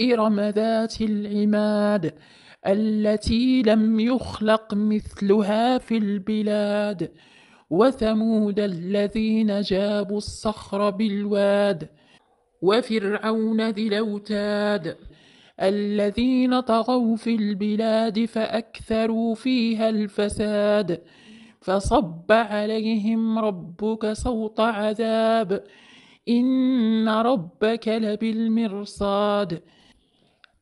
إرم ذات العماد التي لم يخلق مثلها في البلاد وثمود الذين جابوا الصخر بالواد وفرعون ذي الأوتاد الذين طغوا في البلاد فأكثروا فيها الفساد فصب عليهم ربك سوط عذاب إن ربك لبالمرصاد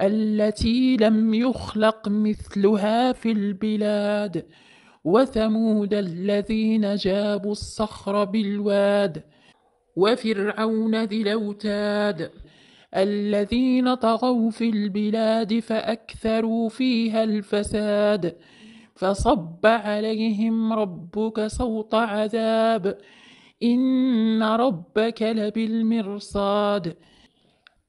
التي لم يخلق مثلها في البلاد وثمود الذين جابوا الصخر بالواد وفرعون ذي الاوتاد الذين طغوا في البلاد فاكثروا فيها الفساد فصب عليهم ربك سوط عذاب ان ربك لبالمرصاد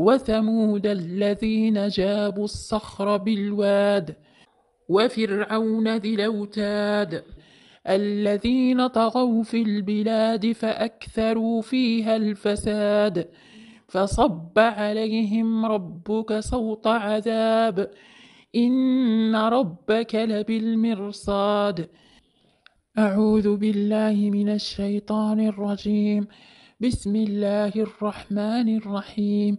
وثمود الذين جابوا الصخر بالواد وفرعون ذي الأوتاد الذين طغوا في البلاد فأكثروا فيها الفساد فصب عليهم ربك سوط عذاب إن ربك لبالمرصاد أعوذ بالله من الشيطان الرجيم بسم الله الرحمن الرحيم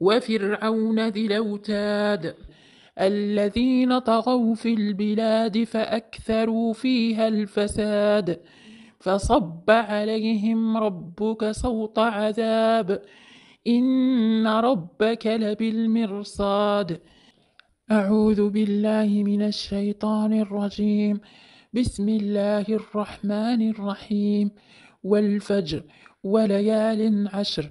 وفرعون ذي الأوتاد الذين طغوا في البلاد فأكثروا فيها الفساد فصب عليهم ربك سوط عذاب إن ربك لبالمرصاد أعوذ بالله من الشيطان الرجيم بسم الله الرحمن الرحيم والفجر وليال عشر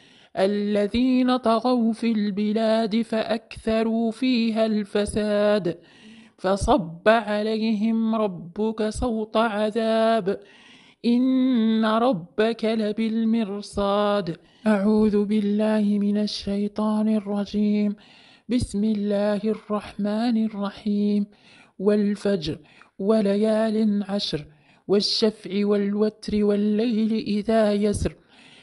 الذين طغوا في البلاد فأكثروا فيها الفساد فصب عليهم ربك صوت عذاب إن ربك لبالمرصاد أعوذ بالله من الشيطان الرجيم بسم الله الرحمن الرحيم والفجر وليال عشر والشفع والوتر والليل إذا يسر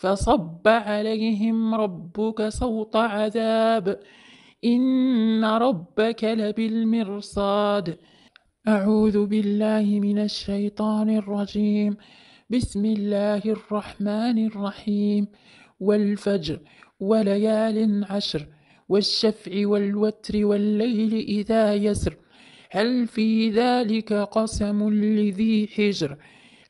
فصب عليهم ربك صوت عذاب إن ربك لبالمرصاد أعوذ بالله من الشيطان الرجيم بسم الله الرحمن الرحيم والفجر وليال عشر والشفع والوتر والليل إذا يسر هل في ذلك قسم لذي حجر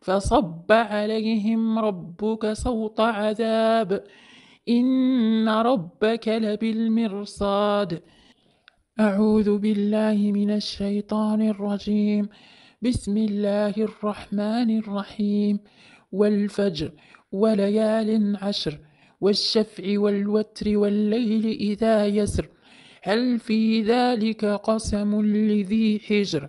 فصب عليهم ربك سوط عذاب إن ربك لبالمرصاد أعوذ بالله من الشيطان الرجيم بسم الله الرحمن الرحيم والفجر وليال عشر والشفع والوتر والليل إذا يسر هل في ذلك قسم لذي حجر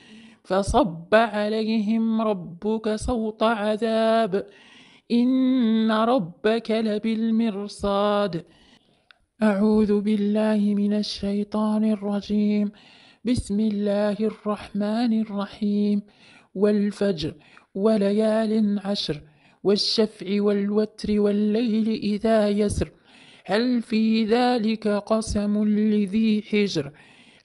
فصب عليهم ربك سوط عذاب إن ربك لبالمرصاد أعوذ بالله من الشيطان الرجيم بسم الله الرحمن الرحيم والفجر وليال عشر والشفع والوتر والليل إذا يسر هل في ذلك قسم لذي حجر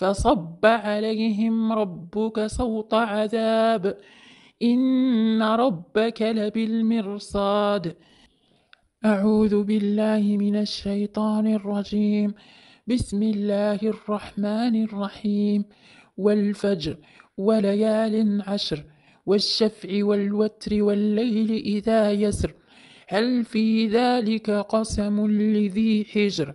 فصب عليهم ربك صوت عذاب إن ربك لبالمرصاد أعوذ بالله من الشيطان الرجيم بسم الله الرحمن الرحيم والفجر وليال عشر والشفع والوتر والليل إذا يسر هل في ذلك قسم لذي حجر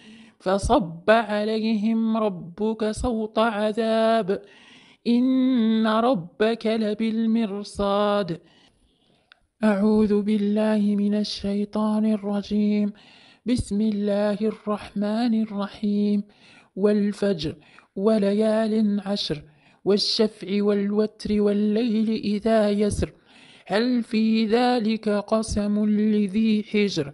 فصب عليهم ربك صوت عذاب إن ربك لبالمرصاد أعوذ بالله من الشيطان الرجيم بسم الله الرحمن الرحيم والفجر وليال عشر والشفع والوتر والليل إذا يسر هل في ذلك قسم لذي حجر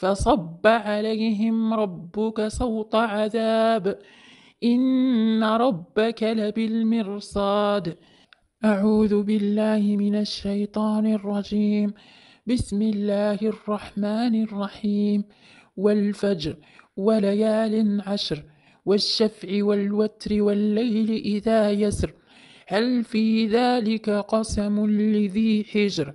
فصب عليهم ربك صوت عذاب إن ربك لبالمرصاد أعوذ بالله من الشيطان الرجيم بسم الله الرحمن الرحيم والفجر وليال عشر والشفع والوتر والليل إذا يسر هل في ذلك قسم لذي حجر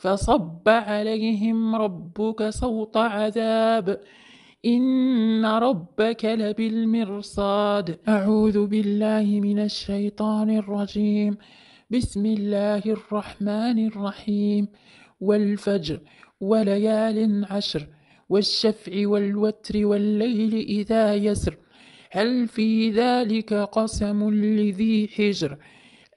فصب عليهم ربك صوت عذاب إن ربك لبالمرصاد أعوذ بالله من الشيطان الرجيم بسم الله الرحمن الرحيم والفجر وليال عشر والشفع والوتر والليل إذا يسر هل في ذلك قسم لذي حجر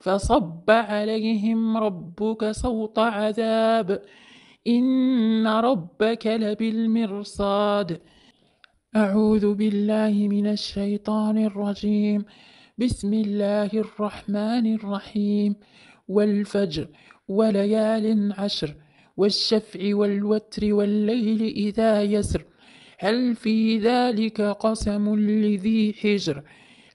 فصب عليهم ربك سوط عذاب إن ربك لبالمرصاد أعوذ بالله من الشيطان الرجيم بسم الله الرحمن الرحيم والفجر وليال عشر والشفع والوتر والليل إذا يسر هل في ذلك قسم لذي حجر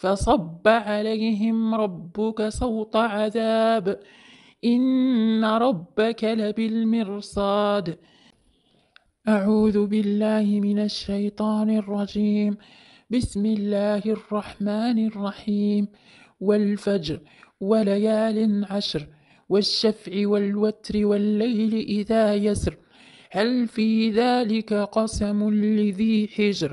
فصب عليهم ربك سوط عذاب إن ربك لبالمرصاد أعوذ بالله من الشيطان الرجيم بسم الله الرحمن الرحيم والفجر وليال عشر والشفع والوتر والليل إذا يسر هل في ذلك قسم لذي حجر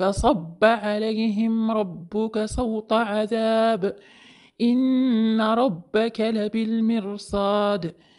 فصب عليهم ربك سوط عذاب إن ربك لبالمرصاد